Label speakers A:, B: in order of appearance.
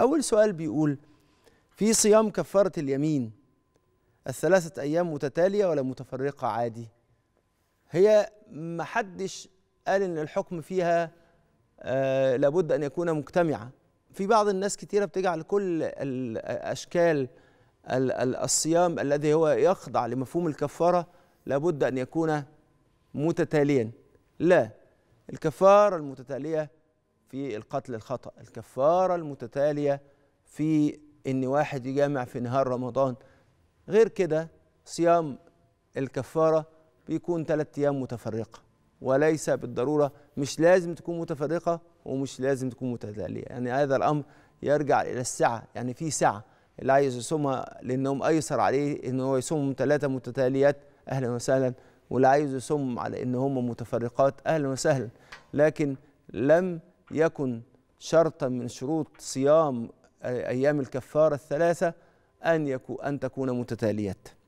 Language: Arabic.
A: أول سؤال بيقول في صيام كفارة اليمين الثلاثة أيام متتالية ولا متفرقة عادي هي محدش قال إن الحكم فيها آه لابد أن يكون مجتمعا في بعض الناس كتيرة بتجعل كل الأشكال الصيام الذي هو يخضع لمفهوم الكفارة لابد أن يكون متتاليا لا الكفارة المتتالية في القتل الخطأ الكفارة المتتالية في إن واحد يجامع في نهار رمضان غير كده صيام الكفارة بيكون ثلاث أيام متفرقة وليس بالضرورة مش لازم تكون متفرقة ومش لازم تكون متتالية يعني هذا الأمر يرجع إلى السعة يعني في سعة اللي عايز يصومها لأنهم أيسر عليه إن هو يصوم ثلاثة متتاليات أهلا وسهلا واللي عايز يصوم على إن هم متفرقات أهلا وسهلا لكن لم يكن شرطا من شروط صيام أيام الكفارة الثلاثة أن, يكون أن تكون متتالية